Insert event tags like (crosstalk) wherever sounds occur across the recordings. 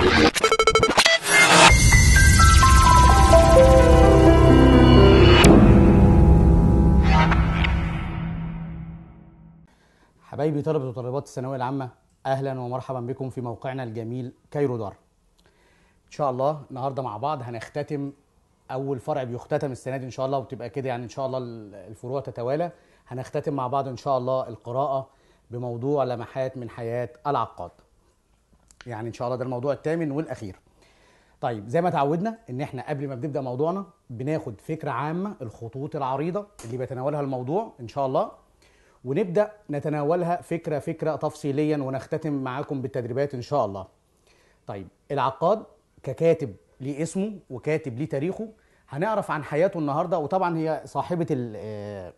حبايبي طلبة وطالبات الثانوية العامة أهلا ومرحبا بكم في موقعنا الجميل كايرو دار. إن شاء الله النهاردة مع بعض هنختتم أول فرع بيختتم السنة دي إن شاء الله وبتبقى كده يعني إن شاء الله الفروع تتوالى. هنختتم مع بعض إن شاء الله القراءة بموضوع لمحات من حياة العقاد. يعني ان شاء الله ده الموضوع الثامن والاخير طيب زي ما تعودنا ان احنا قبل ما بنبدا موضوعنا بناخد فكره عامه الخطوط العريضه اللي بيتناولها الموضوع ان شاء الله ونبدا نتناولها فكره فكره تفصيليا ونختتم معاكم بالتدريبات ان شاء الله طيب العقاد ككاتب ليه اسمه وكاتب ليه تاريخه هنعرف عن حياته النهارده وطبعا هي صاحبه آه،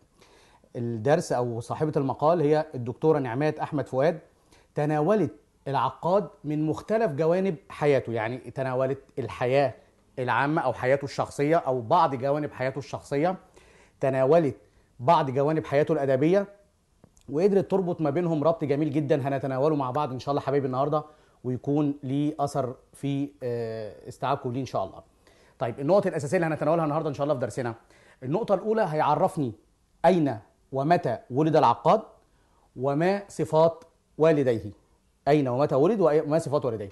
الدرس او صاحبه المقال هي الدكتوره نعمات احمد فؤاد تناولت العقاد من مختلف جوانب حياته يعني تناولت الحياة العامة أو حياته الشخصية أو بعض جوانب حياته الشخصية تناولت بعض جوانب حياته الأدبية وقدرت تربط ما بينهم ربط جميل جدا هنتناوله مع بعض إن شاء الله حبايبي النهاردة ويكون ليه أثر في آه، استيعابكم ليه إن شاء الله طيب النقط الأساسية اللي هنتناولها النهاردة إن شاء الله في درسنا النقطة الأولى هيعرفني أين ومتى ولد العقاد وما صفات والديه اين ومتى ولد وما صفات والديه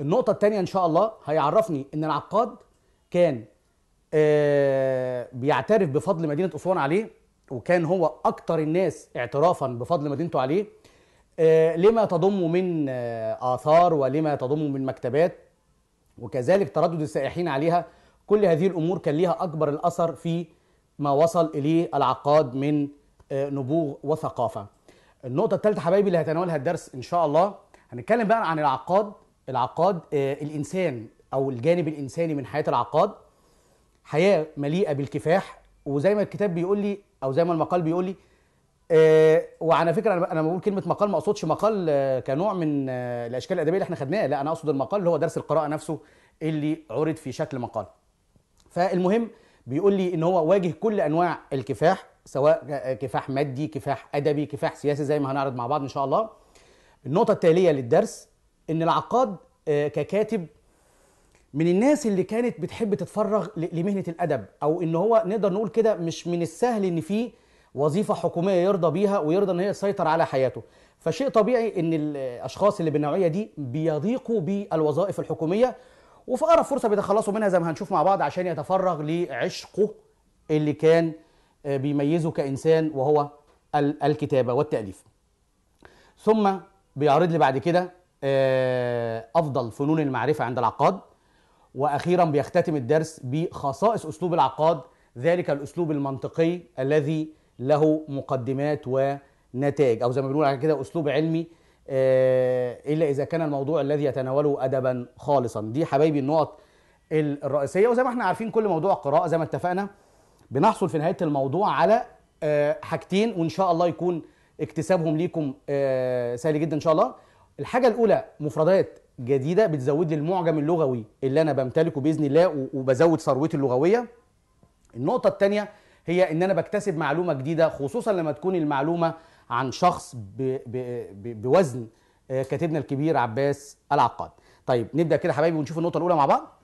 النقطه الثانيه ان شاء الله هيعرفني ان العقاد كان آه، بيعترف بفضل مدينه اسوان عليه وكان هو اكثر الناس اعترافا بفضل مدينته عليه آه، لما تضم من آه، اثار ولما تضم من مكتبات وكذلك تردد السائحين عليها كل هذه الامور كان ليها اكبر الاثر في ما وصل اليه العقاد من نبوغ وثقافه النقطه الثالثه حبايبي اللي هتناولها الدرس ان شاء الله هنتكلم بقى عن العقاد العقاد آه، الانسان او الجانب الانساني من حياه العقاد حياه مليئه بالكفاح وزي ما الكتاب بيقول لي او زي ما المقال بيقول لي آه وعلى فكره انا انا بقول كلمه مقال ما اقصدش مقال آه كنوع من آه الاشكال الادبيه اللي احنا خدناها لا انا اقصد المقال اللي هو درس القراءه نفسه اللي عرض في شكل مقال فالمهم بيقول لي ان هو واجه كل انواع الكفاح سواء آه، كفاح مادي كفاح ادبي كفاح سياسي زي ما هنعرض مع بعض ان شاء الله النقطة التالية للدرس إن العقاد آه، ككاتب من الناس اللي كانت بتحب تتفرغ لمهنة الأدب أو إن هو نقدر نقول كده مش من السهل إن فيه وظيفة حكومية يرضى بيها ويرضى إن هي تسيطر على حياته فشيء طبيعي إن الأشخاص اللي بالنوعية دي بيضيقوا بالوظائف الحكومية وفي أقرب فرصة بيتخلصوا منها زي ما هنشوف مع بعض عشان يتفرغ لعشقه اللي كان آه، بيميزه كإنسان وهو الكتابة والتأليف ثم بيعرض لي بعد كده آه، افضل فنون المعرفه عند العقاد واخيرا بيختتم الدرس بخصائص اسلوب العقاد ذلك الاسلوب المنطقي الذي له مقدمات ونتائج او زي ما بنقول على كده اسلوب علمي آه، الا اذا كان الموضوع الذي يتناوله ادبا خالصا دي حبايبي النقط الرئيسيه وزي ما احنا عارفين كل موضوع قراءه زي ما اتفقنا بنحصل في نهايه الموضوع على آه، حاجتين وان شاء الله يكون اكتسابهم ليكم آه، سهل جدا ان شاء الله الحاجه الاولى مفردات جديده بتزود لي المعجم اللغوي اللي انا بمتلكه باذن الله وبزود ثروتي اللغويه النقطه الثانيه هي ان انا بكتسب معلومه جديده خصوصا لما تكون المعلومه عن شخص ب ب ب بوزن آه، كاتبنا الكبير عباس العقاد طيب نبدا كده حبايبي ونشوف النقطه الاولى مع بعض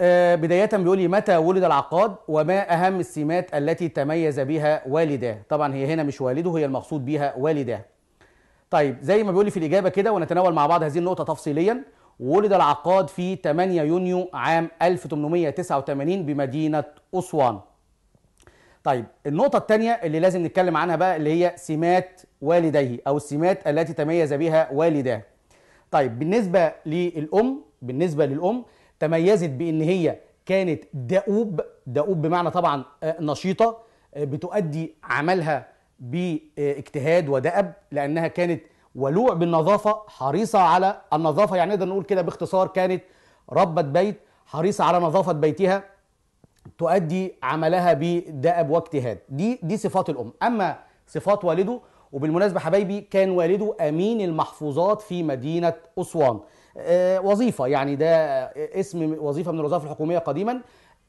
آه، بداية بيقول لي متى ولد العقاد وما أهم السمات التي تميز بها والداه طبعا هي هنا مش والده هي المقصود بها والداه طيب زي ما بيقول لي في الإجابة كده ونتناول مع بعض هذه النقطة تفصيليا ولد العقاد في 8 يونيو عام 1889 بمدينة أسوان طيب النقطة الثانية اللي لازم نتكلم عنها بقى اللي هي سمات والديه أو السمات التي تميز بها والداه طيب بالنسبة للأم بالنسبة للأم تميزت بان هي كانت دؤوب دؤوب بمعنى طبعا آه، نشيطه آه، بتؤدي عملها باجتهاد ودأب لانها كانت ولوع بالنظافه حريصه على النظافه يعني نقدر نقول كده باختصار كانت ربة بيت حريصه على نظافه بيتها تؤدي عملها بدأب واجتهاد دي دي صفات الام اما صفات والده وبالمناسبه حبايبي كان والده امين المحفوظات في مدينه اسوان آه، وظيفه يعني ده اسم وظيفه من الوظائف الحكوميه قديما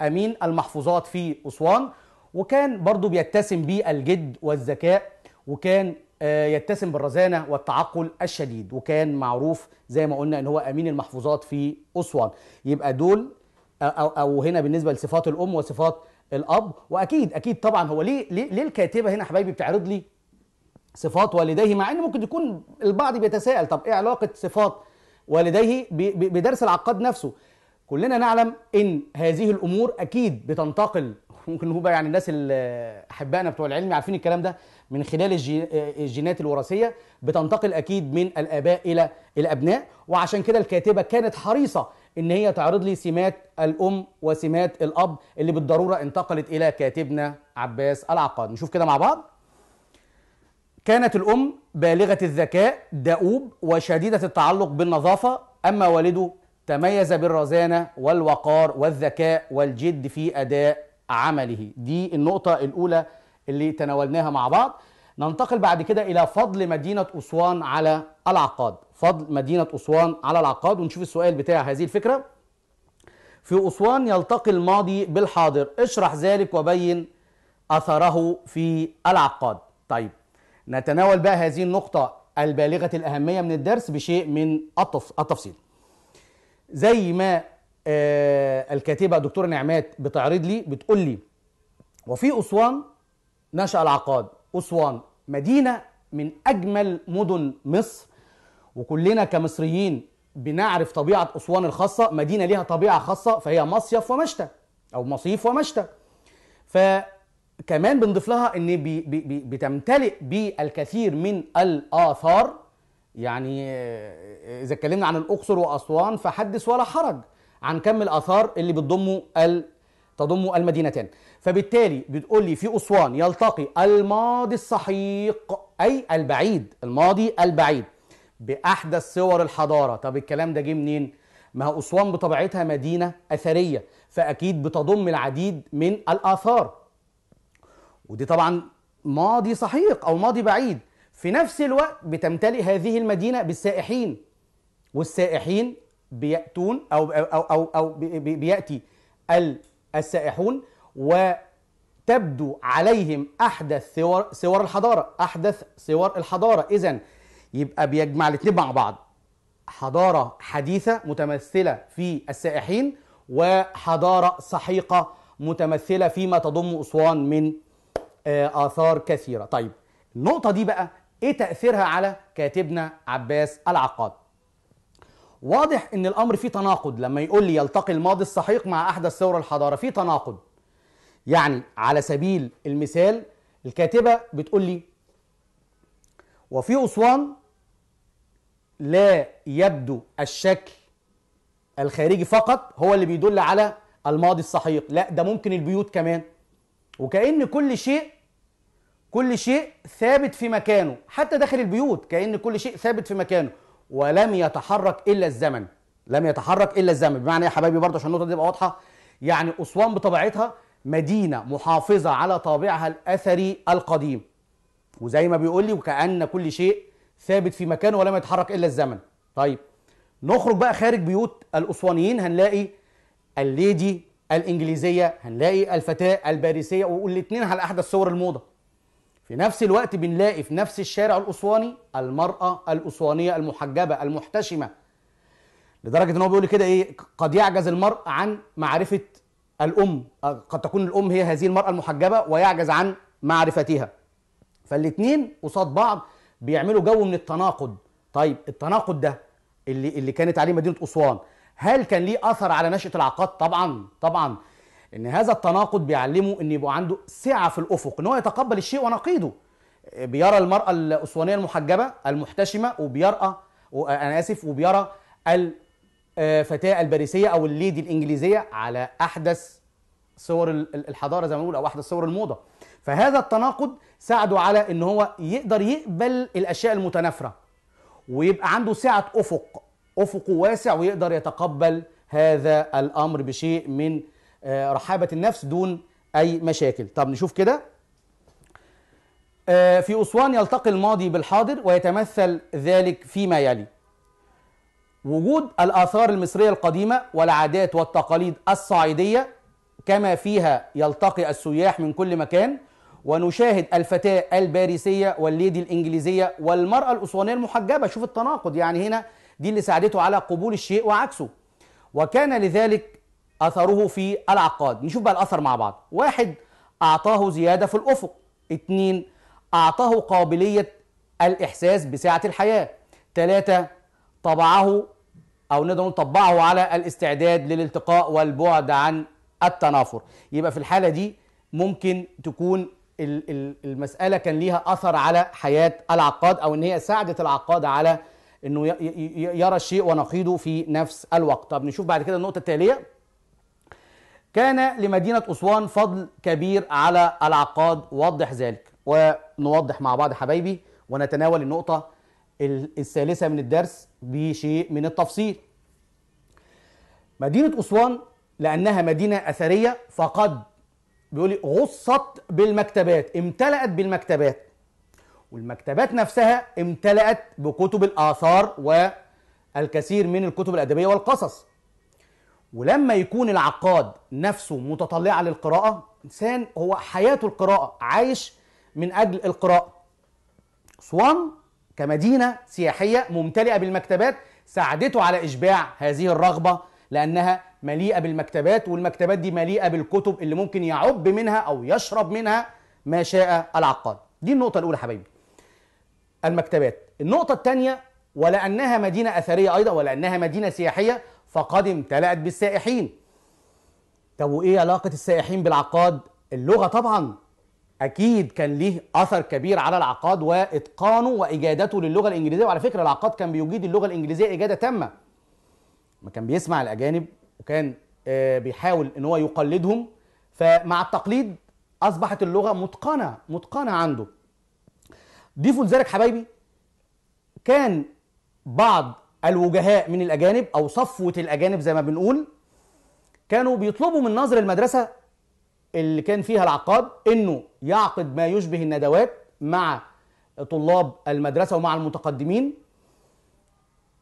امين المحفوظات في اسوان وكان برضو بيتسم بيه الجد والذكاء وكان آه، يتسم بالرزانه والتعقل الشديد وكان معروف زي ما قلنا ان هو امين المحفوظات في اسوان يبقى دول او او هنا بالنسبه لصفات الام وصفات الاب واكيد اكيد طبعا هو ليه ليه, ليه الكاتبه هنا حبايبي بتعرض لي صفات والديه مع ان ممكن يكون البعض بيتساءل طب ايه علاقه صفات والديه بدرس العقاد نفسه كلنا نعلم ان هذه الامور اكيد بتنتقل ممكن هو بقى يعني الناس احبائنا بتوع العلم عارفين الكلام ده من خلال الجينات الوراثيه بتنتقل اكيد من الاباء الى الابناء وعشان كده الكاتبه كانت حريصه ان هي تعرض لي سمات الام وسمات الاب اللي بالضروره انتقلت الى كاتبنا عباس العقاد نشوف كده مع بعض كانت الأم بالغة الذكاء دؤوب وشديدة التعلق بالنظافة أما والده تميز بالرزانة والوقار والذكاء والجد في أداء عمله دي النقطة الأولى اللي تناولناها مع بعض ننتقل بعد كده إلى فضل مدينة أسوان على العقاد فضل مدينة أسوان على العقاد ونشوف السؤال بتاع هذه الفكرة في أسوان يلتقي الماضي بالحاضر اشرح ذلك وبين أثره في العقاد طيب نتناول بقى هذه النقطة البالغة الأهمية من الدرس بشيء من التفصيل زي ما آه، الكاتبة دكتورة نعمات بتعرض لي بتقول لي وفي أسوان نشأ العقاد أسوان مدينة من أجمل مدن مصر وكلنا كمصريين بنعرف طبيعة أسوان الخاصة مدينة ليها طبيعة خاصة فهي مصيف ومشتى أو مصيف ومشتى كمان بنضيف لها ان بي بي بتمتلئ بالكثير من الاثار يعني آه، اذا اتكلمنا عن الاقصر واسوان فحدث ولا حرج عن كم الاثار اللي بتضمه تضم المدينتين فبالتالي بتقول لي في اسوان يلتقي الماضي السحيق اي البعيد الماضي البعيد باحدث صور الحضاره طب الكلام ده جه منين ما هو اسوان بطبيعتها مدينه اثريه فاكيد بتضم العديد من الاثار ودي طبعا ماضي سحيق او ماضي بعيد في نفس الوقت بتمتلئ هذه المدينه بالسائحين والسائحين بياتون او او او, أو بياتي السائحون وتبدو عليهم احدث صور صور الحضاره احدث صور الحضاره اذا يبقى بيجمع الاثنين مع بعض حضاره حديثه متمثله في السائحين وحضاره سحيقه متمثله فيما تضم اسوان من آه، آثار كثيرة طيب النقطة دي بقى إيه تأثيرها على كاتبنا عباس العقاد واضح ان الامر فيه تناقض لما يقول لي يلتقي الماضي السحيق مع احدث صور الحضاره فيه تناقض يعني على سبيل المثال الكاتبه بتقول لي وفي اسوان لا يبدو الشكل الخارجي فقط هو اللي بيدل على الماضي السحيق لا ده ممكن البيوت كمان وكأن كل شيء كل شيء ثابت في مكانه حتى داخل البيوت كأن كل شيء ثابت في مكانه ولم يتحرك إلا الزمن لم يتحرك إلا الزمن بمعنى إيه يا حبايبي برضه عشان النقطة دي تبقى واضحة يعني أسوان بطبيعتها مدينة محافظة على طابعها الأثري القديم وزي ما بيقول لي وكأن كل شيء ثابت في مكانه ولم يتحرك إلا الزمن طيب نخرج بقى خارج بيوت الأسوانيين هنلاقي الليدي الإنجليزية هنلاقي الفتاة الباريسية والاثنين على أحدث صور الموضة في نفس الوقت بنلاقي في نفس الشارع الاسواني المراه الاسوانيه المحجبه المحتشمه لدرجه ان هو بيقول كده ايه قد يعجز المرء عن معرفه الام قد تكون الام هي هذه المراه المحجبه ويعجز عن معرفتها فالاثنين قصاد بعض بيعملوا جو من التناقض طيب التناقض ده اللي اللي كانت عليه مدينه اسوان هل كان ليه اثر على نشاه العقاد طبعا طبعا ان هذا التناقض بيعلمه ان يبقى عنده سعه في الافق ان هو يتقبل الشيء ونقيضه بيرى المراه الاسوانيه المحجبه المحتشمه وبيرى انا اسف وبيرى الفتاه آه، الباريسيه او الليدي الانجليزيه على احدث صور الحضاره زي ما بنقول او احدث صور الموضه فهذا التناقض ساعده على ان هو يقدر يقبل الاشياء المتنافره ويبقى عنده سعه افق افقه واسع ويقدر يتقبل هذا الامر بشيء من آه، رحابة النفس دون أي مشاكل طب نشوف كده آه، في أسوان يلتقي الماضي بالحاضر ويتمثل ذلك فيما يلي وجود الآثار المصرية القديمة والعادات والتقاليد الصعيدية كما فيها يلتقي السياح من كل مكان ونشاهد الفتاة الباريسية والليدي الإنجليزية والمرأة الأسوانية المحجبة شوف التناقض يعني هنا دي اللي ساعدته على قبول الشيء وعكسه وكان لذلك اثره في العقاد نشوف بقى الاثر مع بعض واحد اعطاه زياده في الافق اتنين اعطاه قابليه الاحساس بسعه الحياه ثلاثه طبعه او نقدر نقول طبعه على الاستعداد للالتقاء والبعد عن التنافر يبقى في الحاله دي ممكن تكون المساله كان ليها اثر على حياه العقاد او ان هي ساعدت العقاد على انه يرى الشيء ونقيضه في نفس الوقت طب نشوف بعد كده النقطه التاليه كان لمدينة أسوان فضل كبير على العقاد وضح ذلك ونوضح مع بعض حبايبي ونتناول النقطة الثالثة من الدرس بشيء من التفصيل مدينة أسوان لأنها مدينة أثرية فقد بيقول غصت بالمكتبات امتلأت بالمكتبات والمكتبات نفسها امتلأت بكتب الآثار والكثير من الكتب الأدبية والقصص ولما يكون العقاد نفسه متطلعة للقراءة إنسان هو حياته القراءة عايش من أجل القراءة أسوان كمدينة سياحية ممتلئة بالمكتبات ساعدته على إشباع هذه الرغبة لأنها مليئة بالمكتبات والمكتبات دي مليئة بالكتب اللي ممكن يعب منها أو يشرب منها ما شاء العقاد دي النقطة الأولى حبايبي المكتبات النقطة الثانية ولأنها مدينة أثرية أيضا ولأنها مدينة سياحية فقد امتلأت بالسائحين طب وايه علاقة السائحين بالعقاد؟ اللغة طبعا اكيد كان ليه اثر كبير على العقاد واتقانه واجادته للغة الانجليزية وعلى فكرة العقاد كان بيجيد اللغة الانجليزية اجادة تامة ما كان بيسمع الاجانب وكان آه، بيحاول ان هو يقلدهم فمع التقليد اصبحت اللغة متقنة متقنة عنده ضيفوا لذلك حبايبي كان بعض الوجهاء من الأجانب أو صفوة الأجانب زي ما بنقول كانوا بيطلبوا من ناظر المدرسة اللي كان فيها العقاد إنه يعقد ما يشبه الندوات مع طلاب المدرسة ومع المتقدمين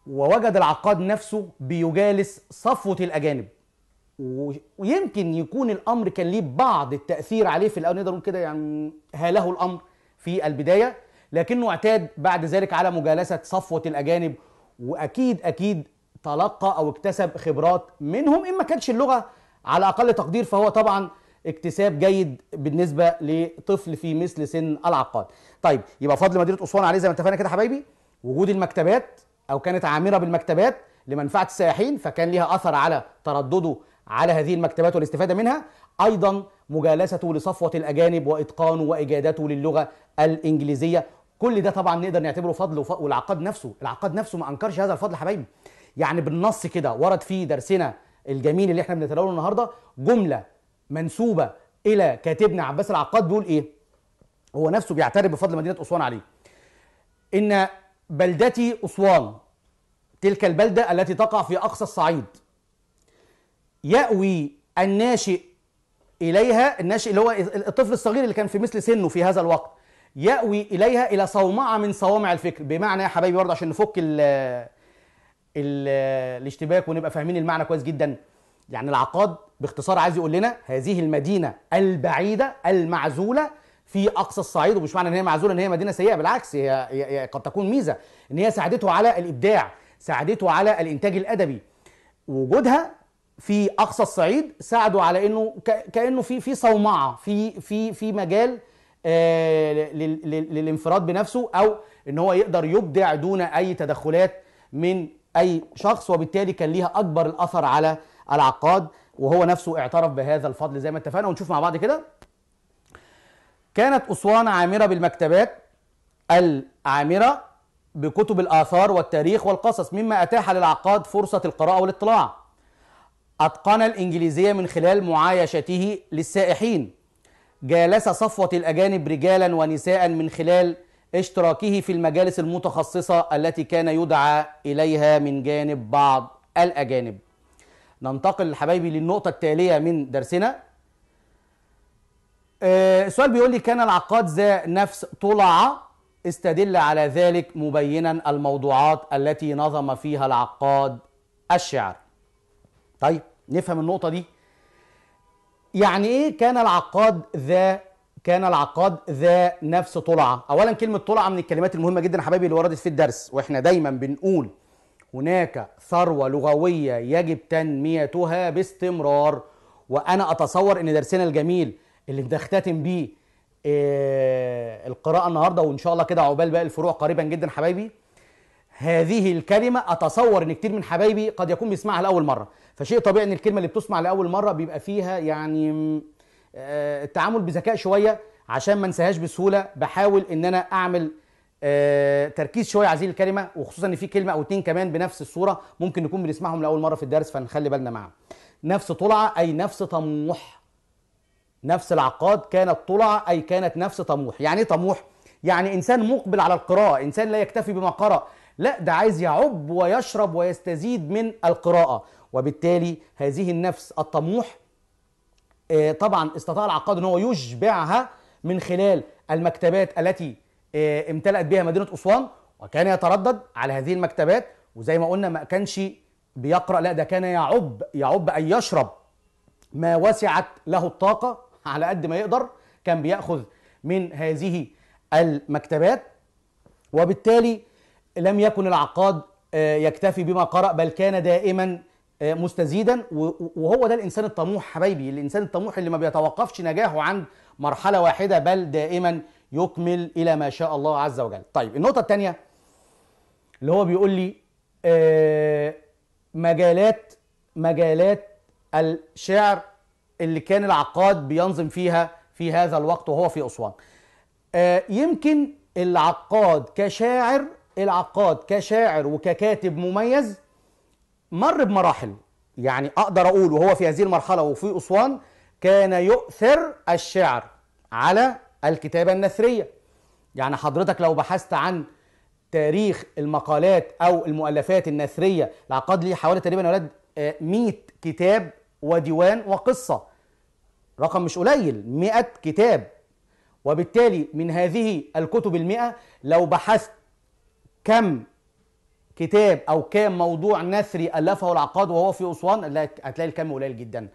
ووجد العقاد نفسه بيجالس صفوة الأجانب ويمكن يكون الأمر كان ليه بعض التأثير عليه في الأول نقدر نقول كده يعني هاله الأمر في البداية لكنه اعتاد بعد ذلك على مجالسة صفوة الأجانب واكيد اكيد تلقى او اكتسب خبرات منهم ان ما كانتش اللغه على اقل تقدير فهو طبعا اكتساب جيد بالنسبه لطفل في مثل سن العقاد. طيب يبقى فضل مدينه اسوان عليه زي ما اتفقنا كده حبايبي وجود المكتبات او كانت عامره بالمكتبات لمنفعه السائحين فكان ليها اثر على تردده على هذه المكتبات والاستفاده منها ايضا مجالسته لصفوه الاجانب واتقانه واجادته للغه الانجليزيه كل ده طبعا نقدر نعتبره فضل والعقاد نفسه العقاد نفسه ما انكرش هذا الفضل حبايبي يعني بالنص كده ورد في درسنا الجميل اللي احنا بنتناوله النهارده جمله منسوبه الى كاتبنا عباس العقاد بيقول ايه هو نفسه بيعترف بفضل مدينه اسوان عليه ان بلدتي اسوان تلك البلده التي تقع في اقصى الصعيد ياوي الناشئ اليها الناشئ اللي هو الطفل الصغير اللي كان في مثل سنه في هذا الوقت يأوي إليها إلى صومعة من صوامع الفكر بمعنى يا حبايبي برضه عشان نفك الـ الـ الاشتباك ونبقى فاهمين المعنى كويس جدا يعني العقاد باختصار عايز يقول لنا هذه المدينة البعيدة المعزولة في أقصى الصعيد ومش معنى إن هي معزولة إن هي مدينة سيئة بالعكس هي, هي قد تكون ميزة إن هي ساعدته على الإبداع ساعدته على الإنتاج الأدبي وجودها في اقصى الصعيد ساعدوا على انه كانه في في صومعه في في في مجال آه، للانفراد بنفسه او ان هو يقدر يبدع دون اي تدخلات من اي شخص وبالتالي كان ليها اكبر الاثر على العقاد وهو نفسه اعترف بهذا الفضل زي ما اتفقنا ونشوف مع بعض كده كانت اسوان عامره بالمكتبات العامره بكتب الاثار والتاريخ والقصص مما اتاح للعقاد فرصه القراءه والاطلاع اتقن الانجليزيه من خلال معايشته للسائحين جالس صفوة الأجانب رجالا ونساء من خلال اشتراكه في المجالس المتخصصة التي كان يدعى إليها من جانب بعض الأجانب ننتقل حبايبي للنقطة التالية من درسنا السؤال آه، بيقول لي كان العقاد ذا نفس طلع استدل على ذلك مبينا الموضوعات التي نظم فيها العقاد الشعر طيب نفهم النقطة دي يعني ايه كان العقاد ذا كان العقاد ذا نفس طلعه اولا كلمه طلعه من الكلمات المهمه جدا حبايبي اللي وردت في الدرس واحنا دايما بنقول هناك ثروه لغويه يجب تنميتها باستمرار وانا اتصور ان درسنا الجميل اللي بنختتم بيه إيه القراءه النهارده وان شاء الله كده عقبال باقي الفروع قريبا جدا حبايبي هذه الكلمه اتصور ان كتير من حبايبي قد يكون بيسمعها لاول مره فشيء طبيعي ان الكلمه اللي بتسمع لاول مره بيبقى فيها يعني آه، التعامل بذكاء شويه عشان ما انساهاش بسهوله بحاول ان انا اعمل آه، تركيز شويه على هذه الكلمه وخصوصا ان في كلمه او اتنين كمان بنفس الصوره ممكن نكون بنسمعهم لاول مره في الدرس فنخلي بالنا معاهم نفس طلعه اي نفس طموح نفس العقاد كانت طلعه اي كانت نفس طموح يعني ايه طموح يعني انسان مقبل على القراءه انسان لا يكتفي بما قرأ لا ده عايز يعب ويشرب ويستزيد من القراءه وبالتالي هذه النفس الطموح آه، طبعا استطاع العقاد ان هو يشبعها من خلال المكتبات التي آه، امتلأت بها مدينة أسوان وكان يتردد على هذه المكتبات وزي ما قلنا ما كانش بيقرأ لا ده كان يعب يعب أن يشرب ما وسعت له الطاقة (laughs) على قد ما يقدر كان بيأخذ من هذه المكتبات وبالتالي لم يكن العقاد آه، يكتفي بما قرأ بل كان دائما آه، مستزيدا وهو ده الانسان الطموح حبايبي الانسان الطموح اللي ما بيتوقفش نجاحه عند مرحله واحده بل دائما يكمل الى ما شاء الله عز وجل طيب النقطه الثانيه اللي هو بيقول لي آه، مجالات مجالات الشعر اللي كان العقاد بينظم فيها في هذا الوقت وهو في اسوان آه، يمكن العقاد كشاعر العقاد كشاعر وككاتب مميز مر بمراحل يعني اقدر اقول وهو في هذه المرحله وفي اسوان كان يؤثر الشعر على الكتابه النثريه يعني حضرتك لو بحثت عن تاريخ المقالات او المؤلفات النثريه لعقد لي حوالي تقريبا ولد 100 آه، كتاب وديوان وقصه رقم مش قليل 100 كتاب وبالتالي من هذه الكتب المئة لو بحثت كم كتاب او كام موضوع نثري الفه العقاد وهو في اسوان هتلاقي الكم قليل جدا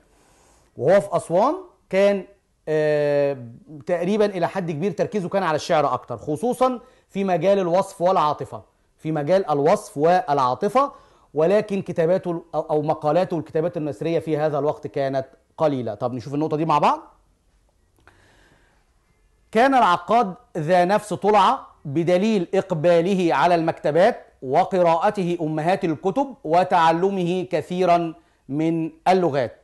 وهو في اسوان كان آه، تقريبا الى حد كبير تركيزه كان على الشعر اكتر خصوصا في مجال الوصف والعاطفه في مجال الوصف والعاطفه ولكن كتاباته او مقالاته والكتابات النثريه في هذا الوقت كانت قليله طب نشوف النقطه دي مع بعض كان العقاد ذا نفس طلعه بدليل اقباله على المكتبات وقراءته امهات الكتب وتعلمه كثيرا من اللغات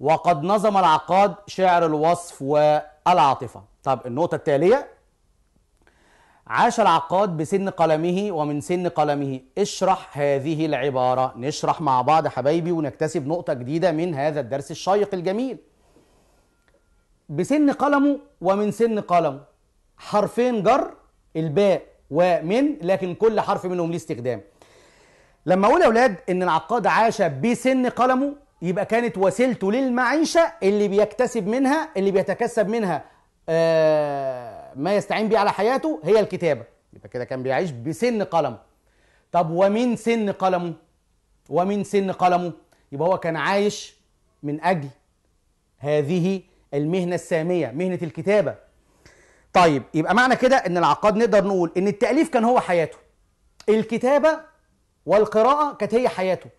وقد نظم العقاد شعر الوصف والعاطفه طب النقطه التاليه عاش العقاد بسن قلمه ومن سن قلمه اشرح هذه العبارة نشرح مع بعض حبايبي ونكتسب نقطة جديدة من هذا الدرس الشيق الجميل بسن قلمه ومن سن قلمه حرفين جر الباء ومن لكن كل حرف منهم ليه استخدام لما اقول يا اولاد ان العقاد عاش بسن قلمه يبقى كانت وسيلته للمعيشه اللي بيكتسب منها اللي بيتكسب منها آه ما يستعين بيه على حياته هي الكتابه يبقى كده كان بيعيش بسن قلمه طب ومن سن قلمه ومن سن قلمه يبقى هو كان عايش من اجل هذه المهنه الساميه مهنه الكتابه طيب يبقى معنى كده ان العقاد نقدر نقول ان التاليف كان هو حياته الكتابه والقراءه كانت هي حياته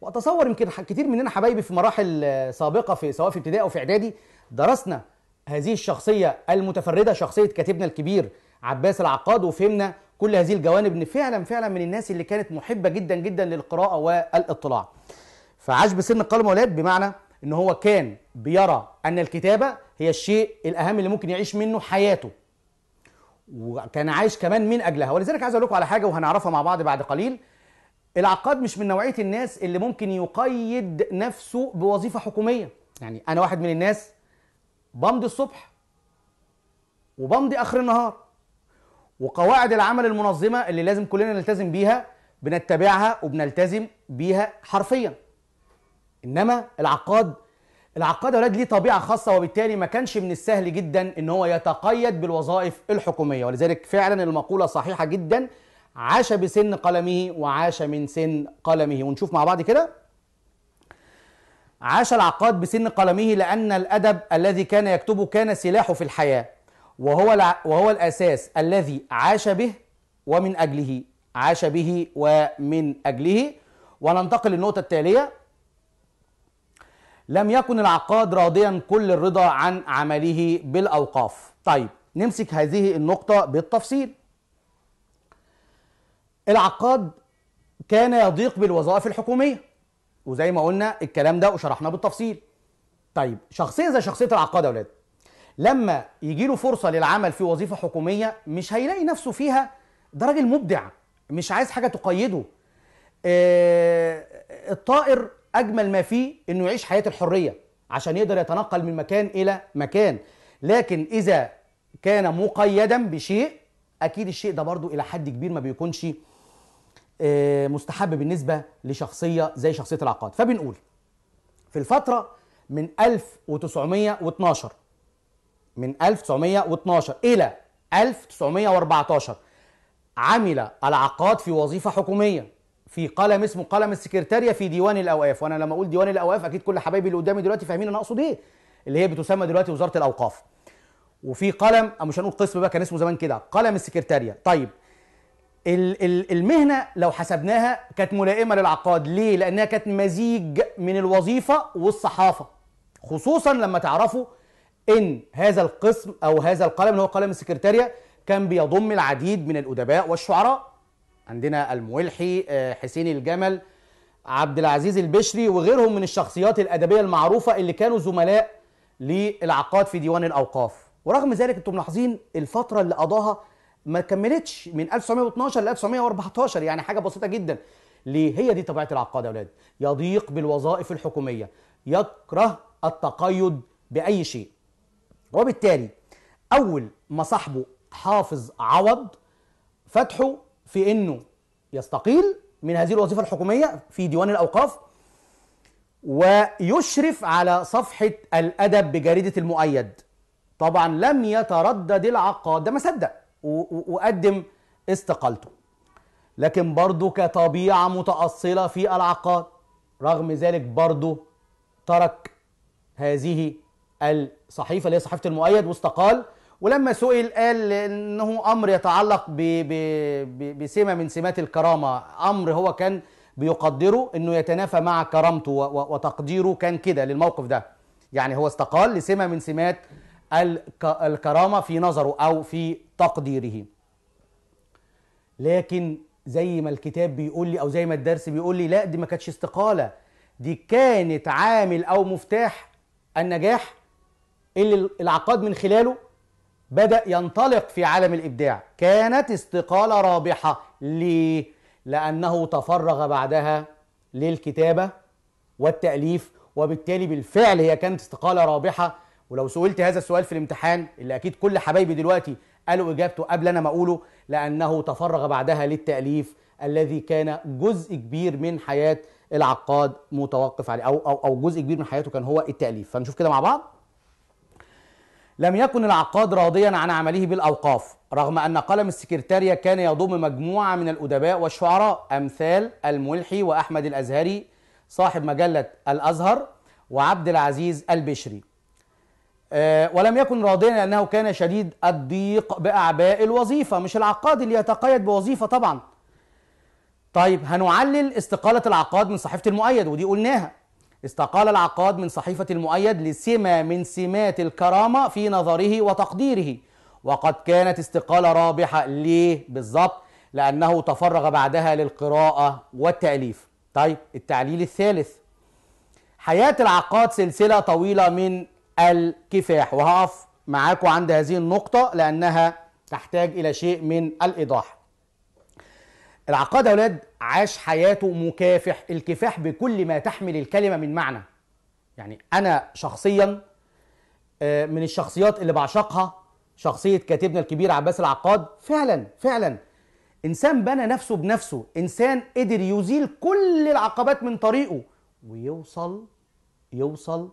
واتصور يمكن كتير مننا حبايبي في مراحل سابقه في سواء في ابتدائي او في اعدادي درسنا هذه الشخصيه المتفرده شخصيه كاتبنا الكبير عباس العقاد وفهمنا كل هذه الجوانب ان فعلا فعلا من الناس اللي كانت محبه جدا جدا للقراءه والاطلاع فعاش بسن القلم واليد بمعنى ان هو كان بيرى ان الكتابه هي الشيء الاهم اللي ممكن يعيش منه حياته وكان عايش كمان من اجلها ولذلك عايز اقول لكم على حاجه وهنعرفها مع بعض بعد قليل العقاد مش من نوعيه الناس اللي ممكن يقيد نفسه بوظيفه حكوميه يعني انا واحد من الناس بمضي الصبح وبمضي اخر النهار وقواعد العمل المنظمه اللي لازم كلنا نلتزم بيها بنتبعها وبنلتزم بيها حرفيا انما العقاد العقاد يا ولاد ليه طبيعه خاصه وبالتالي ما كانش من السهل جدا ان هو يتقيد بالوظائف الحكوميه ولذلك فعلا المقوله صحيحه جدا عاش بسن قلمه وعاش من سن قلمه ونشوف مع بعض كده عاش العقاد بسن قلمه لأن الأدب الذي كان يكتبه كان سلاحه في الحياة وهو وهو الأساس الذي عاش به ومن أجله عاش به ومن أجله وننتقل للنقطة التالية لم يكن العقاد راضيا كل الرضا عن عمله بالأوقاف طيب نمسك هذه النقطة بالتفصيل العقاد كان يضيق بالوظائف الحكومية وزي ما قلنا الكلام ده وشرحناه بالتفصيل طيب شخصية زي شخصية العقاد يا أولاد لما يجي له فرصة للعمل في وظيفة حكومية مش هيلاقي نفسه فيها ده راجل مبدع مش عايز حاجة تقيده آه، الطائر اجمل ما فيه انه يعيش حياه الحريه عشان يقدر يتنقل من مكان الى مكان لكن اذا كان مقيدا بشيء اكيد الشيء ده برضو الى حد كبير ما بيكونش آه، مستحب بالنسبه لشخصيه زي شخصيه العقاد فبنقول في الفتره من 1912 من 1912 الى 1914 عمل العقاد في وظيفه حكوميه في قلم اسمه قلم السكرتاريه في ديوان الاوقاف وانا لما اقول ديوان الاوقاف اكيد كل حبايبي اللي قدامي دلوقتي فاهمين انا اقصد ايه اللي هي بتسمى دلوقتي وزاره الاوقاف وفي قلم أو مش هنقول قسم بقى كان اسمه زمان كده قلم السكرتاريه طيب ال ال المهنه لو حسبناها كانت ملائمه للعقاد ليه لانها كانت مزيج من الوظيفه والصحافه خصوصا لما تعرفوا ان هذا القسم او هذا القلم اللي هو قلم السكرتاريه كان بيضم العديد من الادباء والشعراء عندنا الملحي آه، حسين الجمل عبد العزيز البشري وغيرهم من الشخصيات الادبيه المعروفه اللي كانوا زملاء للعقاد في ديوان الاوقاف ورغم ذلك انتم ملاحظين الفتره اللي قضاها ما كملتش من 1912 ل 1914 يعني حاجه بسيطه جدا ليه هي دي طبيعه العقاد يا اولاد يضيق بالوظائف الحكوميه يكره التقيد باي شيء وبالتالي اول ما صاحبه حافظ عوض فتحه في انه يستقيل من هذه الوظيفه الحكوميه في ديوان الاوقاف ويشرف على صفحه الادب بجريده المؤيد طبعا لم يتردد العقاد ده ما صدق وقدم استقالته لكن برضه كطبيعه متاصله في العقاد رغم ذلك برضه ترك هذه الصحيفه اللي هي صحيفه المؤيد واستقال ولما سئل قال انه امر يتعلق ب ب بسمه من سمات الكرامه امر هو كان بيقدره انه يتنافى مع كرامته وتقديره كان كده للموقف ده يعني هو استقال لسمه من سمات الكرامه في نظره او في تقديره لكن زي ما الكتاب بيقول لي او زي ما الدرس بيقول لي لا دي ما كانتش استقاله دي كانت عامل او مفتاح النجاح اللي العقاد من خلاله بدأ ينطلق في عالم الإبداع كانت استقالة رابحة ليه؟ لأنه تفرغ بعدها للكتابة والتأليف وبالتالي بالفعل هي كانت استقالة رابحة ولو سئلت هذا السؤال في الامتحان اللي أكيد كل حبايبي دلوقتي قالوا إجابته قبل أنا ما أقوله لأنه تفرغ بعدها للتأليف الذي كان جزء كبير من حياة العقاد متوقف عليه أو أو أو جزء كبير من حياته كان هو التأليف فنشوف كده مع بعض لم يكن العقاد راضيا عن عمله بالأوقاف رغم أن قلم السكرتارية كان يضم مجموعة من الأدباء والشعراء أمثال الملحي وأحمد الأزهري صاحب مجلة الأزهر وعبد العزيز البشري آه، ولم يكن راضيا لأنه كان شديد الضيق بأعباء الوظيفة مش العقاد اللي يتقيد بوظيفة طبعا طيب هنعلل استقالة العقاد من صحيفة المؤيد ودي قلناها استقال العقاد من صحيفة المؤيد لسمة من سمات الكرامة في نظره وتقديره وقد كانت استقالة رابحة ليه بالظبط لأنه تفرغ بعدها للقراءة والتأليف طيب التعليل الثالث حياة العقاد سلسلة طويلة من الكفاح وهقف معاكم عند هذه النقطة لأنها تحتاج إلى شيء من الإيضاح العقاد أولاد عاش حياته مكافح الكفاح بكل ما تحمل الكلمه من معنى يعني انا شخصيا آه، من الشخصيات اللي بعشقها شخصيه كاتبنا الكبير عباس العقاد فعلا فعلا انسان بنى نفسه بنفسه انسان قدر يزيل كل العقبات من طريقه ويوصل يوصل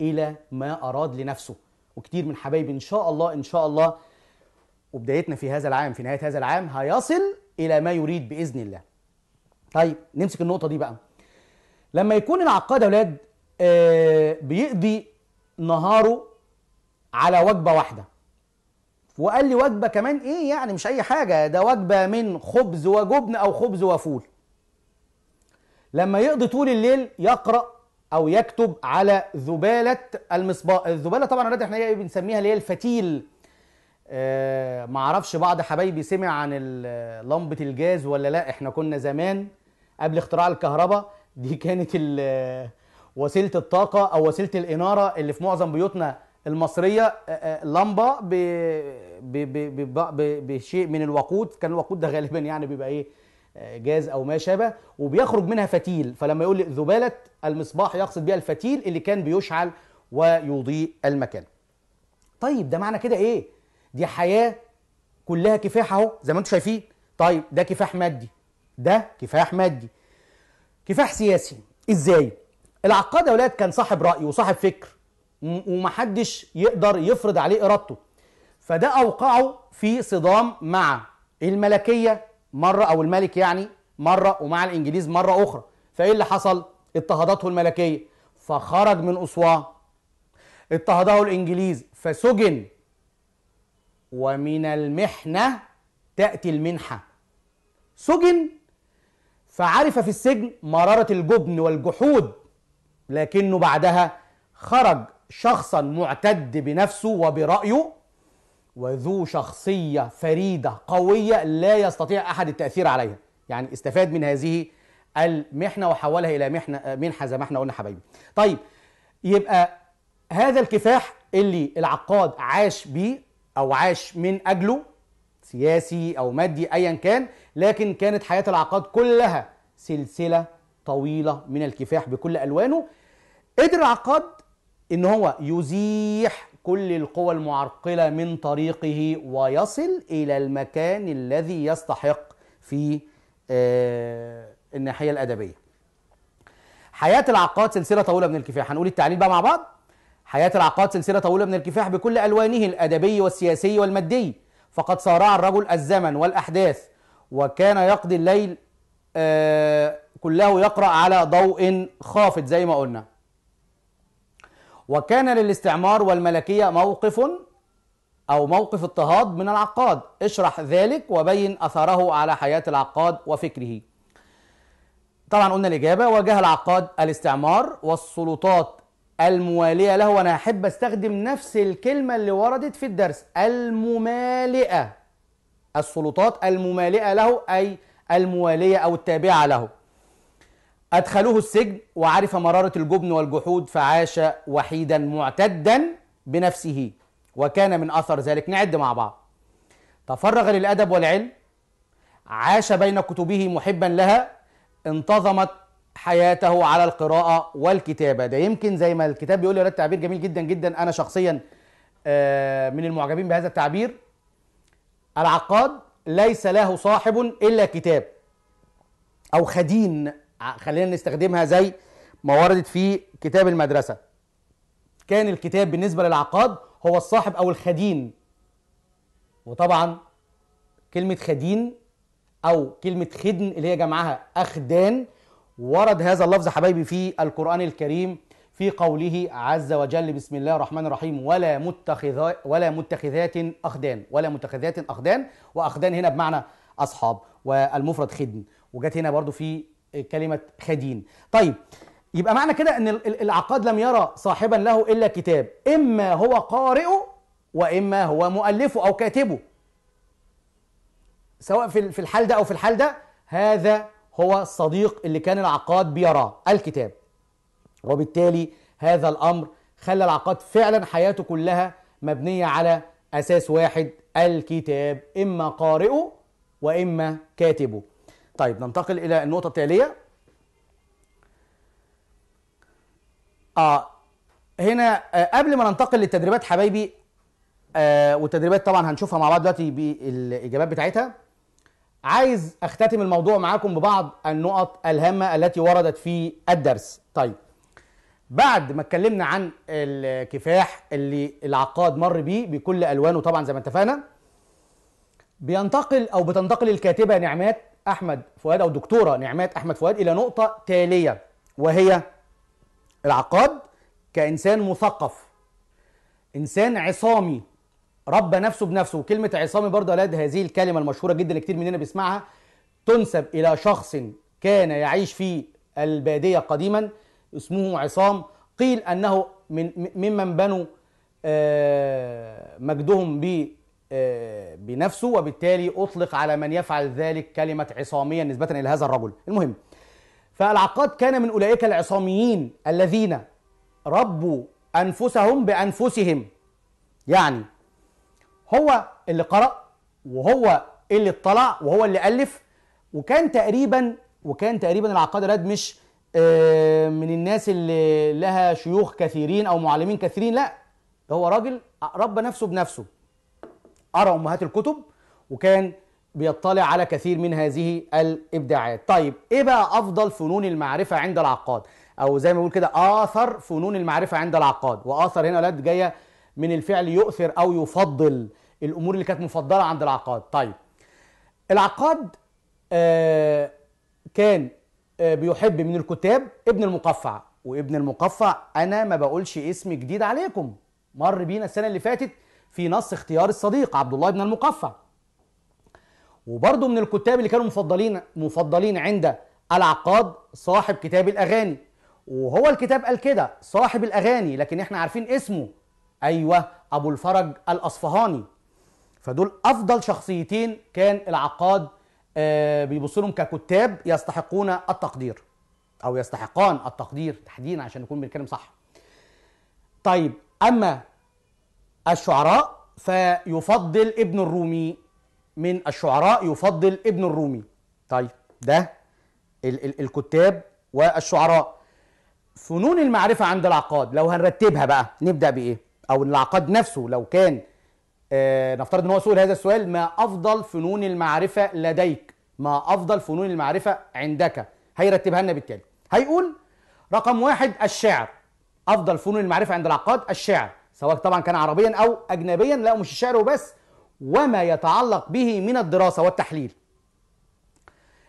الى ما اراد لنفسه وكتير من حبايبي ان شاء الله ان شاء الله وبدايتنا في هذا العام في نهايه هذا العام هيصل الى ما يريد باذن الله طيب نمسك النقطه دي بقى لما يكون العقاد يا ولاد آه، بيقضي نهاره على وجبه واحده وقال لي وجبه كمان ايه يعني مش اي حاجه ده وجبه من خبز وجبن او خبز وفول لما يقضي طول الليل يقرا او يكتب على ذباله المصباح الذباله طبعا يا احنا ايه بنسميها اللي هي الفتيل آه معرفش بعض حبايبي سمع عن لمبه الجاز ولا لا احنا كنا زمان قبل اختراع الكهرباء دي كانت وسيله الطاقه او وسيله الاناره اللي في معظم بيوتنا المصريه لمبه بشيء من الوقود كان الوقود ده غالبا يعني بيبقى ايه جاز او ما شابه وبيخرج منها فتيل فلما يقول ذباله المصباح يقصد بها الفتيل اللي كان بيشعل ويضيء المكان طيب ده معنى كده ايه دي حياه كلها كفاح اهو زي ما انتم شايفين طيب ده كفاح مادي ده كفاح مادي كفاح سياسي ازاي العقاد يا ولاد كان صاحب راي وصاحب فكر ومحدش يقدر يفرض عليه ارادته فده اوقعه في صدام مع الملكيه مره او الملك يعني مره ومع الانجليز مره اخرى فايه اللي حصل اضطهدته الملكيه فخرج من اسوان اضطهده الانجليز فسجن ومن المحنه تاتي المنحه سجن فعرف في السجن مرارة الجبن والجحود لكنه بعدها خرج شخصا معتد بنفسه وبرأيه وذو شخصية فريدة قوية لا يستطيع أحد التأثير عليها يعني استفاد من هذه المحنة وحولها إلى محنة منحة زي ما احنا قلنا حبايبي طيب يبقى هذا الكفاح اللي العقاد عاش بيه أو عاش من أجله سياسي أو مادي أيا كان لكن كانت حياة العقاد كلها سلسلة طويلة من الكفاح بكل ألوانه قدر العقاد إن هو يزيح كل القوى المعرقلة من طريقه ويصل إلى المكان الذي يستحق في آه، الناحية الأدبية حياة العقاد سلسلة طويلة من الكفاح هنقول التعليل بقى مع بعض حياة العقاد سلسلة طويلة من الكفاح بكل ألوانه الأدبي والسياسي والمادي فقد صارع الرجل الزمن والأحداث وكان يقضي الليل آه، كله يقرأ على ضوء خافت زي ما قلنا وكان للاستعمار والملكية موقف أو موقف اضطهاد من العقاد اشرح ذلك وبين أثره على حياة العقاد وفكره طبعا قلنا الإجابة واجه العقاد الاستعمار والسلطات الموالية له وأنا أحب أستخدم نفس الكلمة اللي وردت في الدرس الممالئة السلطات الممالئة له أي الموالية أو التابعة له أدخلوه السجن وعرف مرارة الجبن والجحود فعاش وحيدا معتدا بنفسه وكان من أثر ذلك نعد مع بعض تفرغ للأدب والعلم عاش بين كتبه محبا لها انتظمت حياته على القراءة والكتابة ده يمكن زي ما الكتاب بيقول ده تعبير جميل جدا جدا أنا شخصيا آه، من المعجبين بهذا التعبير العقاد ليس له صاحب الا كتاب او خدين خلينا نستخدمها زي ما وردت في كتاب المدرسه كان الكتاب بالنسبه للعقاد هو الصاحب او الخدين وطبعا كلمه خدين او كلمه خدن اللي هي جمعها اخدان ورد هذا اللفظ حبايبي في القران الكريم في قوله عز وجل بسم الله الرحمن الرحيم ولا متخذ ولا متخذات اخدان ولا متخذات اخدان واخدان هنا بمعنى اصحاب والمفرد خدن وجت هنا برضو في كلمه خدين طيب يبقى معنى كده ان العقاد لم يرى صاحبا له الا كتاب اما هو قارئه واما هو مؤلفه او كاتبه سواء في الحال ده او في الحال ده هذا هو الصديق اللي كان العقاد بيراه الكتاب وبالتالي هذا الامر خلى العقاد فعلا حياته كلها مبنيه على اساس واحد الكتاب اما قارئه واما كاتبه طيب ننتقل الى النقطه التاليه اه هنا آه قبل ما ننتقل للتدريبات حبايبي آه والتدريبات طبعا هنشوفها مع بعض دلوقتي بالاجابات بتاعتها عايز اختتم الموضوع معاكم ببعض النقط الهامه التي وردت في الدرس طيب بعد ما اتكلمنا عن الكفاح اللي العقاد مر بيه بكل الوانه طبعا زي ما اتفقنا بينتقل او بتنتقل الكاتبه نعمات احمد فؤاد او الدكتوره نعمات احمد فؤاد الى نقطه تاليه وهي العقاد كانسان مثقف انسان عصامي ربى نفسه بنفسه وكلمه عصامي برضه لاد هذه الكلمه المشهوره جدا كتير مننا بيسمعها تنسب الى شخص كان يعيش في الباديه قديما اسمه عصام قيل أنه من ممن بنوا آه، مجدهم آه، بنفسه وبالتالي أطلق على من يفعل ذلك كلمة عصاميه نسبة إلى هذا الرجل المهم فالعقاد كان من أولئك العصاميين الذين ربوا أنفسهم بأنفسهم يعني هو اللي قرأ وهو اللي اطلع وهو اللي ألف وكان تقريبا وكان تقريبا العقاد الرد مش آه، من الناس اللي لها شيوخ كثيرين او معلمين كثيرين لا هو راجل ربى نفسه بنفسه قرا امهات الكتب وكان بيطلع على كثير من هذه الابداعات طيب ايه بقى افضل فنون المعرفه عند العقاد او زي ما بيقول كده اثر فنون المعرفه عند العقاد واثر هنا ولاد جايه من الفعل يؤثر او يفضل الامور اللي كانت مفضله عند العقاد طيب العقاد آه كان آه، بيحب من الكتاب ابن المقفع وابن المقفع انا ما بقولش اسم جديد عليكم مر بينا السنه اللي فاتت في نص اختيار الصديق عبد الله بن المقفع وبرضه من الكتاب اللي كانوا مفضلين مفضلين عند العقاد صاحب كتاب الاغاني وهو الكتاب قال كده صاحب الاغاني لكن احنا عارفين اسمه ايوه ابو الفرج الاصفهاني فدول افضل شخصيتين كان العقاد آه، بيبص لهم ككتاب يستحقون التقدير او يستحقان التقدير تحديدا عشان نكون بنتكلم صح طيب اما الشعراء فيفضل ابن الرومي من الشعراء يفضل ابن الرومي طيب ده ال- ال- الكتاب والشعراء فنون المعرفة عند العقاد لو هنرتبها بقى نبدأ بإيه أو العقاد نفسه لو كان آه، نفترض ان هو سؤال هذا السؤال ما افضل فنون المعرفه لديك ما افضل فنون المعرفه عندك هيرتبها لنا بالتالي هيقول رقم واحد الشعر افضل فنون المعرفه عند العقاد الشعر سواء طبعا كان عربيا او اجنبيا لا مش الشعر وبس وما يتعلق به من الدراسه والتحليل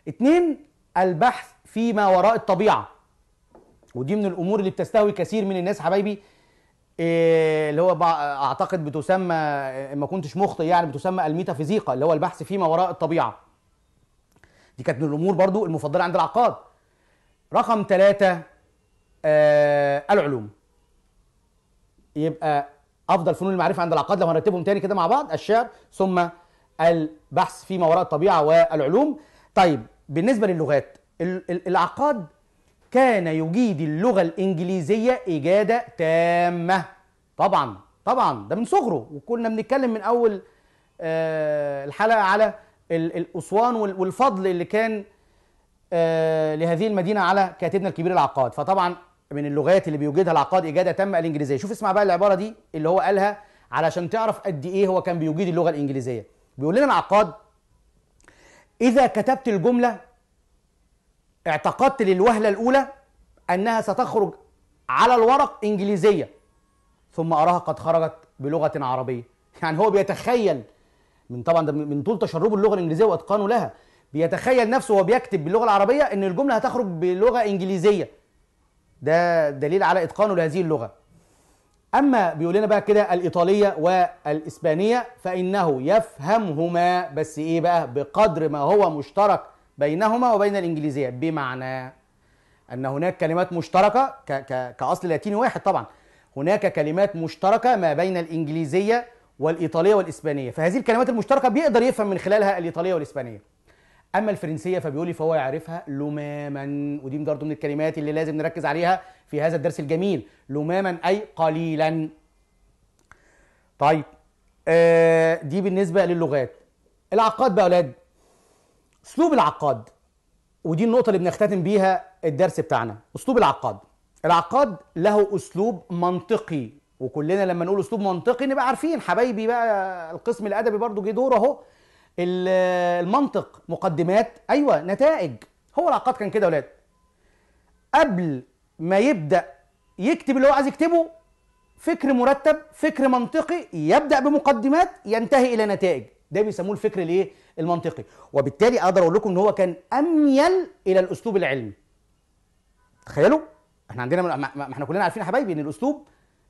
اتنين البحث فيما وراء الطبيعه ودي من الامور اللي بتستهوي كثير من الناس حبايبي إيه، اللي هو اعتقد بتسمى ما كنتش مخطئ يعني بتسمى الميتافيزيقا اللي هو البحث فيما وراء الطبيعه دي كانت من الامور برضو المفضله عند العقاد رقم ثلاثة آه العلوم يبقى افضل فنون المعرفه عند العقاد لو هنرتبهم تاني كده مع بعض الشعر ثم البحث فيما وراء الطبيعه والعلوم طيب بالنسبه للغات العقاد كان يجيد اللغة الإنجليزية إجادة تامة طبعا طبعا ده من صغره وكنا بنتكلم من أول آه الحلقة على الأسوان والفضل اللي كان آه لهذه المدينة على كاتبنا الكبير العقاد فطبعا من اللغات اللي بيوجدها العقاد إجادة تامة الإنجليزية شوف اسمع بقى العبارة دي اللي هو قالها علشان تعرف قد إيه هو كان بيجيد اللغة الإنجليزية بيقول لنا العقاد إذا كتبت الجملة اعتقدت للوهلة الأولى أنها ستخرج على الورق إنجليزية ثم أراها قد خرجت بلغة عربية يعني هو بيتخيل من طبعا ده من طول تشربه اللغة الإنجليزية وإتقانه لها بيتخيل نفسه وهو بيكتب باللغة العربية أن الجملة هتخرج بلغة إنجليزية ده دليل على إتقانه لهذه اللغة أما بيقول لنا بقى كده الإيطالية والإسبانية فإنه يفهمهما بس إيه بقى بقدر ما هو مشترك بينهما وبين الانجليزيه بمعنى ان هناك كلمات مشتركه ك ك كاصل لاتيني واحد طبعا هناك كلمات مشتركه ما بين الانجليزيه والايطاليه والاسبانيه فهذه الكلمات المشتركه بيقدر يفهم من خلالها الايطاليه والاسبانيه اما الفرنسيه فبيقولي فهو يعرفها لماما ودي برضه من الكلمات اللي لازم نركز عليها في هذا الدرس الجميل لماما اي قليلا طيب آه دي بالنسبه للغات العقاد بقى اولاد اسلوب العقاد ودي النقطة اللي بنختتم بيها الدرس بتاعنا اسلوب العقاد العقاد له اسلوب منطقي وكلنا لما نقول اسلوب منطقي نبقى عارفين حبايبي بقى القسم الادبي برضو جه دوره اهو المنطق مقدمات ايوه نتائج هو العقاد كان كده يا ولاد قبل ما يبدا يكتب اللي هو عايز يكتبه فكر مرتب فكر منطقي يبدا بمقدمات ينتهي الى نتائج ده بيسموه الفكر الايه المنطقي وبالتالي اقدر اقول لكم ان هو كان اميل الى الاسلوب العلمي تخيلوا احنا عندنا ما احنا كلنا عارفين يا حبايبي ان الاسلوب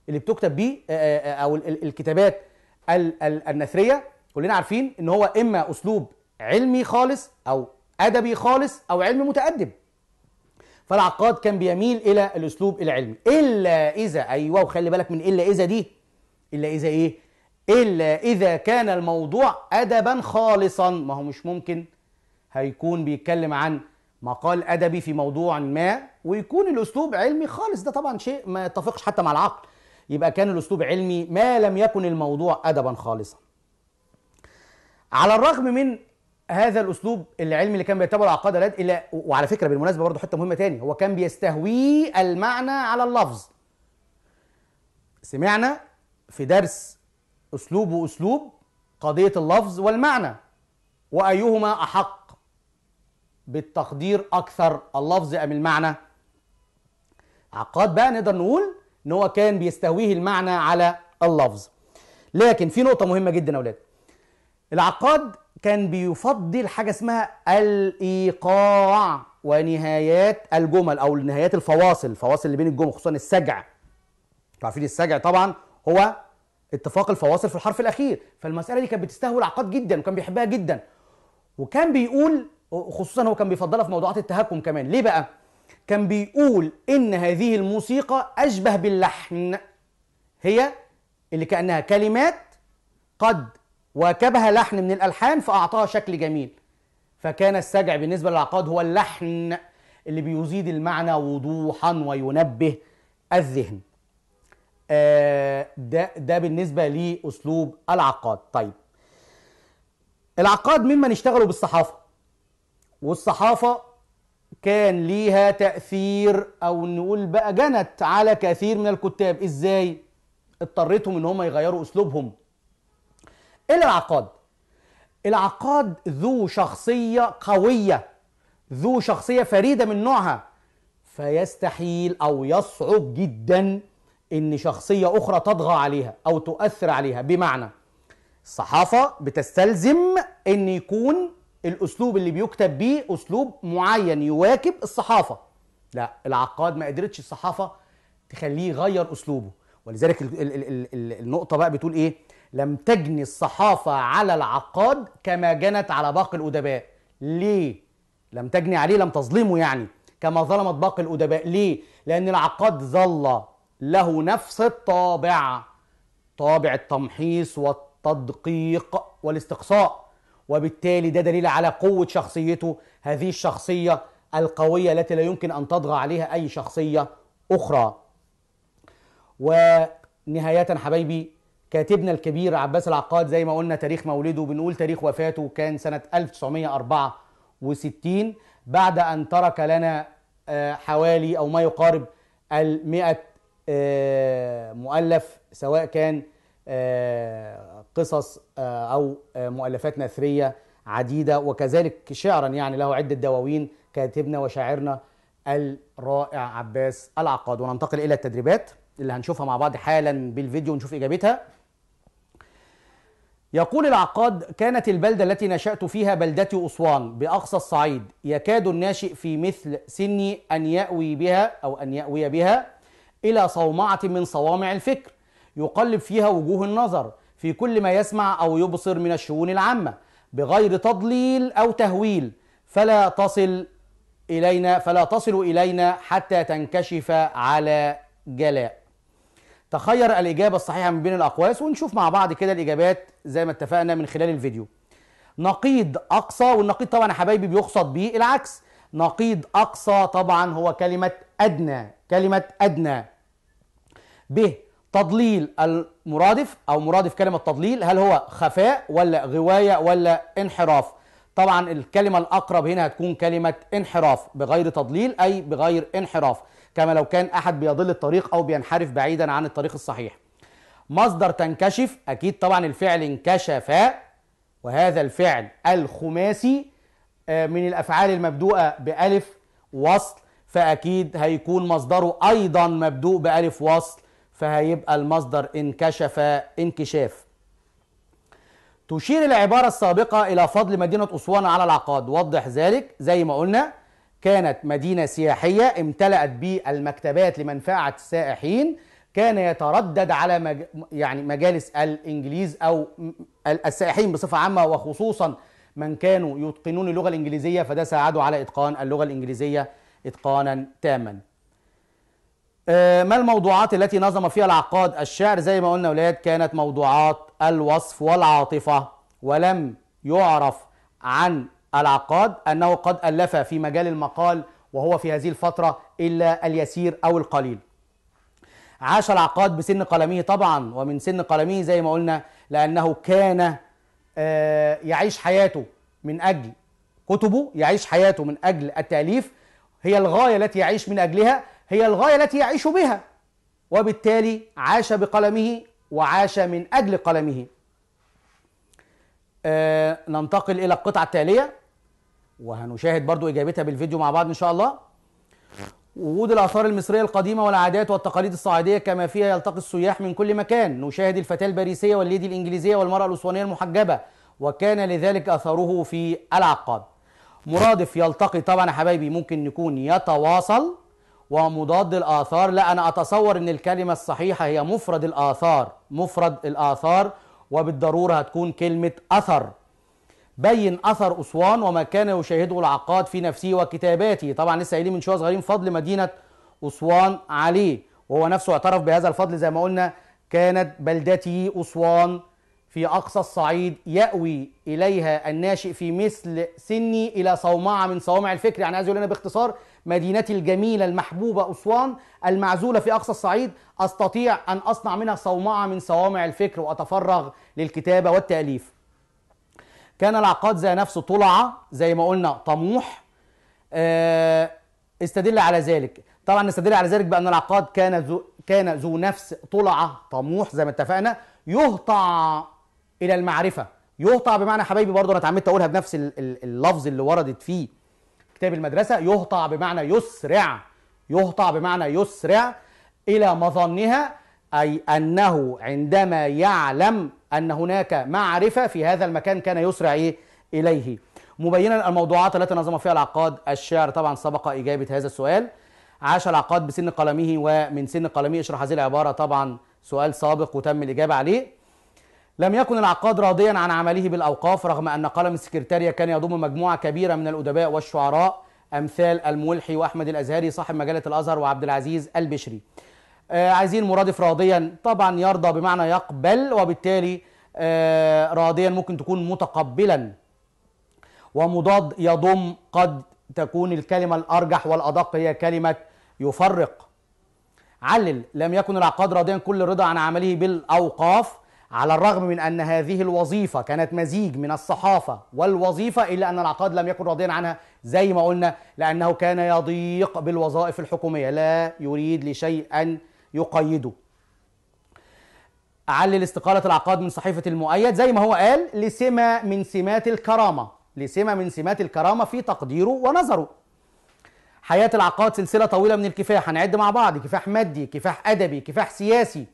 اللي بتكتب بيه آه، آه، آه، او الكتابات النثريه كلنا عارفين ان هو اما اسلوب علمي خالص او ادبي خالص او علمي متادب فالعقاد كان بيميل الى الاسلوب العلمي الا اذا ايوه وخلي بالك من الا اذا دي الا اذا ايه إلا إذا كان الموضوع أدبا خالصا ما هو مش ممكن هيكون بيتكلم عن مقال أدبي في موضوع ما ويكون الأسلوب علمي خالص ده طبعا شيء ما يتفقش حتى مع العقل يبقى كان الأسلوب علمي ما لم يكن الموضوع أدبا خالصا على الرغم من هذا الأسلوب العلمي اللي كان بيعتبره عقاد رد إلى وعلى فكرة بالمناسبة برضه حتة مهمة تاني هو كان بيستهوي المعنى على اللفظ سمعنا في درس اسلوب واسلوب قضيه اللفظ والمعنى وايهما احق بالتقدير اكثر اللفظ ام المعنى عقاد بقى نقدر نقول ان هو كان بيستهويه المعنى على اللفظ لكن في نقطه مهمه جدا يا اولاد العقاد كان بيفضل حاجه اسمها الايقاع ونهايات الجمل او نهايات الفواصل الفواصل اللي بين الجمل خصوصا السجع انتوا عارفين السجع طبعا هو اتفاق الفواصل في الحرف الاخير فالمساله دي كانت بتستهوي العقاد جدا وكان بيحبها جدا وكان بيقول خصوصا هو كان بيفضلها في موضوعات التهكم كمان ليه بقى كان بيقول ان هذه الموسيقى اشبه باللحن هي اللي كانها كلمات قد واكبها لحن من الالحان فاعطاها شكل جميل فكان السجع بالنسبه للعقاد هو اللحن اللي بيزيد المعنى وضوحا وينبه الذهن آه، ده ده بالنسبه لاسلوب العقاد طيب العقاد ممن اشتغلوا بالصحافه والصحافه كان ليها تاثير او نقول بقى جنت على كثير من الكتاب ازاي اضطرتهم ان هم يغيروا اسلوبهم الا العقاد العقاد ذو شخصيه قويه ذو شخصيه فريده من نوعها فيستحيل او يصعب جدا ان شخصيه اخرى تطغى عليها او تؤثر عليها بمعنى الصحافه بتستلزم ان يكون الاسلوب اللي بيكتب بيه اسلوب معين يواكب الصحافه لا العقاد ما قدرتش الصحافه تخليه يغير اسلوبه ولذلك ال ال ال النقطه بقى بتقول ايه لم تجني الصحافه على العقاد كما جنت على باقي الادباء ليه لم تجني عليه لم تظلمه يعني كما ظلمت باقي الادباء ليه لان العقاد ظل له نفس الطابع طابع التمحيص والتدقيق والاستقصاء وبالتالي ده دليل على قوة شخصيته هذه الشخصية القوية التي لا يمكن أن تطغى عليها أي شخصية أخرى ونهاية حبايبي كاتبنا الكبير عباس العقاد زي ما قلنا تاريخ مولده بنقول تاريخ وفاته كان سنة 1964 بعد أن ترك لنا آه، حوالي أو ما يقارب المئة آه، مؤلف سواء كان آه، قصص آه، أو مؤلفات نثرية عديدة وكذلك شعرا يعني له عدة دواوين كاتبنا وشاعرنا الرائع عباس العقاد وننتقل إلى التدريبات اللي هنشوفها مع بعض حالا بالفيديو ونشوف إجابتها يقول العقاد كانت البلدة التي نشأت فيها بلدتي أسوان بأقصى الصعيد يكاد الناشئ في مثل سني أن يأوي بها أو أن يأوي بها إلى صومعة من صوامع الفكر يقلب فيها وجوه النظر في كل ما يسمع أو يبصر من الشؤون العامة بغير تضليل أو تهويل فلا تصل إلينا فلا تصل إلينا حتى تنكشف على جلاء تخير الإجابة الصحيحة من بين الأقواس ونشوف مع بعض كده الإجابات زي ما اتفقنا من خلال الفيديو نقيض أقصى والنقيض طبعا يا حبايبي بيقصد بيه العكس نقيض أقصى طبعا هو كلمة أدنى كلمة أدنى ب تضليل المرادف أو مرادف كلمة تضليل هل هو خفاء ولا غواية ولا انحراف طبعا الكلمة الأقرب هنا هتكون كلمة انحراف بغير تضليل أي بغير انحراف كما لو كان أحد بيضل الطريق أو بينحرف بعيدا عن الطريق الصحيح مصدر تنكشف أكيد طبعا الفعل انكشف وهذا الفعل الخماسي آه، من الأفعال المبدوءة بألف وصل فأكيد هيكون مصدره أيضا مبدوء بألف وصل فهيبقى المصدر انكشف انكشاف تشير العبارة السابقة إلى فضل مدينة أسوان على العقاد وضح ذلك زي ما قلنا كانت مدينة سياحية امتلأت بالمكتبات لمنفعة السائحين كان يتردد على مج... يعني مجالس الإنجليز أو السائحين بصفة عامة وخصوصا من كانوا يتقنون اللغة الإنجليزية فده ساعده على إتقان اللغة الإنجليزية إتقانا تاما آه، ما الموضوعات التي نظم فيها العقاد الشعر زي ما قلنا ولاد كانت موضوعات الوصف والعاطفة ولم يعرف عن العقاد أنه قد ألف في مجال المقال وهو في هذه الفترة إلا اليسير أو القليل عاش العقاد بسن قلمه طبعا ومن سن قلمه زي ما قلنا لأنه كان آه، يعيش حياته من أجل كتبه يعيش حياته من أجل التأليف هي الغاية التي يعيش من أجلها هي الغاية التي يعيش بها وبالتالي عاش بقلمه وعاش من أجل قلمه آه ننتقل إلى القطعة التالية وهنشاهد برضو إجابتها بالفيديو مع بعض إن شاء الله وجود الآثار المصرية القديمة والعادات والتقاليد الصعيدية كما فيها يلتقي السياح من كل مكان نشاهد الفتاة الباريسية والليدي الإنجليزية والمرأة الأسوانية المحجبة وكان لذلك أثره في العقاد مرادف يلتقي طبعا يا حبايبي ممكن نكون يتواصل ومضاد الآثار لا أنا أتصور أن الكلمة الصحيحة هي مفرد الآثار مفرد الآثار وبالضرورة هتكون كلمة أثر بين أثر أسوان وما كان يشاهده العقاد في نفسه وكتاباته طبعا لسه قايلين من شوية صغيرين فضل مدينة أسوان عليه وهو نفسه اعترف بهذا الفضل زي ما قلنا كانت بلدتي أسوان في أقصى الصعيد يأوي إليها الناشئ في مثل سني إلى صومعة من صوامع الفكر يعني عايز يقول لنا باختصار مدينتي الجميلة المحبوبة أسوان المعزولة في أقصى الصعيد أستطيع أن أصنع منها صومعة من صوامع الفكر وأتفرغ للكتابة والتأليف كان العقاد ذا نفسه طلع زي ما قلنا طموح آه، استدل على ذلك طبعا نستدل على ذلك بأن العقاد كان ذو كان ذو نفس طلعة طموح زي ما اتفقنا يهطع الى المعرفه يهطع بمعنى حبايبي برضه انا اتعمدت اقولها بنفس اللفظ اللي وردت فيه كتاب المدرسه يهطع بمعنى يسرع يهطع بمعنى يسرع الى مظنها اي انه عندما يعلم ان هناك معرفه في هذا المكان كان يسرع ايه اليه مبينا الموضوعات التي نظم فيها العقاد الشعر طبعا سبق اجابه هذا السؤال عاش العقاد بسن قلمه ومن سن قلمه اشرح هذه العباره طبعا سؤال سابق وتم الاجابه عليه لم يكن العقاد راضيا عن عمله بالأوقاف رغم أن قلم السكرتارية كان يضم مجموعة كبيرة من الأدباء والشعراء أمثال الملحي وأحمد الأزهري صاحب مجلة الأزهر وعبد العزيز البشري آه عايزين مرادف راضيا طبعا يرضى بمعنى يقبل وبالتالي آه راضيا ممكن تكون متقبلا ومضاد يضم قد تكون الكلمة الأرجح والأدق هي كلمة يفرق علل لم يكن العقاد راضيا كل رضا عن عمله بالأوقاف على الرغم من أن هذه الوظيفة كانت مزيج من الصحافة والوظيفة إلا أن العقاد لم يكن راضيا عنها زي ما قلنا لأنه كان يضيق بالوظائف الحكومية لا يريد لشيء أن يقيده علل استقالة العقاد من صحيفة المؤيد زي ما هو قال لسمة من سمات الكرامة لسمة من سمات الكرامة في تقديره ونظره حياة العقاد سلسلة طويلة من الكفاح هنعد مع بعض كفاح مادي كفاح أدبي كفاح سياسي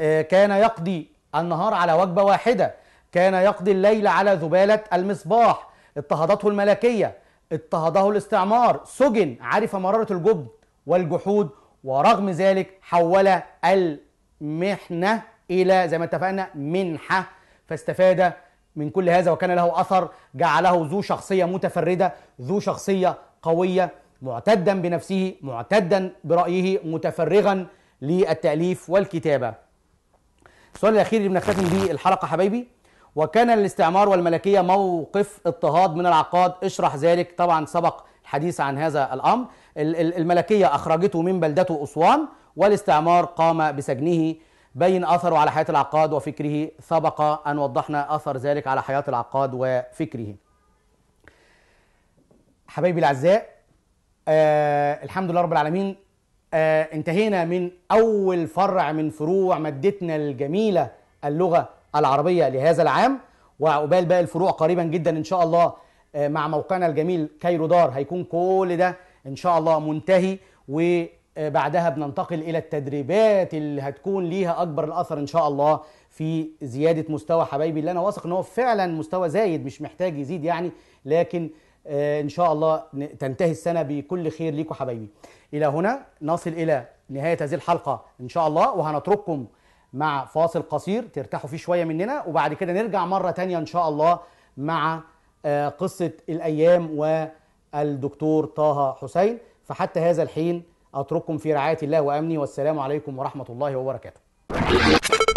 آه، كان يقضي النهار على وجبة واحدة كان يقضي الليل على ذبالة المصباح اضطهدته الملكية اضطهده الاستعمار سجن عرف مرارة الجبن والجحود ورغم ذلك حول المحنة إلى زي ما اتفقنا منحة فاستفاد من كل هذا وكان له أثر جعله ذو شخصية متفردة ذو شخصية قوية معتدا بنفسه معتدا برأيه متفرغا للتأليف والكتابة السؤال الاخير اللي بنختتم بيه الحلقه حبايبي وكان الاستعمار والملكيه موقف اضطهاد من العقاد اشرح ذلك طبعا سبق الحديث عن هذا الامر الملكيه اخرجته من بلدته اسوان والاستعمار قام بسجنه بين اثره على حياه العقاد وفكره سبق ان وضحنا اثر ذلك على حياه العقاد وفكره حبايبي الاعزاء آه الحمد لله رب العالمين آه انتهينا من أول فرع من فروع مادتنا الجميلة اللغة العربية لهذا العام وعقبال باقي الفروع قريبا جدا إن شاء الله آه مع موقعنا الجميل كايرو دار هيكون كل ده إن شاء الله منتهي وبعدها بننتقل إلى التدريبات اللي هتكون ليها أكبر الأثر إن شاء الله في زيادة مستوى حبايبي اللي أنا واثق إن هو فعلا مستوى زايد مش محتاج يزيد يعني لكن آه ان شاء الله تنتهي السنه بكل خير ليكم حبايبي إلى هنا نصل إلى نهاية هذه الحلقة إن شاء الله وهنترككم مع فاصل قصير ترتاحوا فيه شوية مننا وبعد كده نرجع مرة تانية إن شاء الله مع آه، قصة الأيام والدكتور طه حسين فحتى هذا الحين أترككم في رعاية الله وأمني والسلام عليكم ورحمة الله وبركاته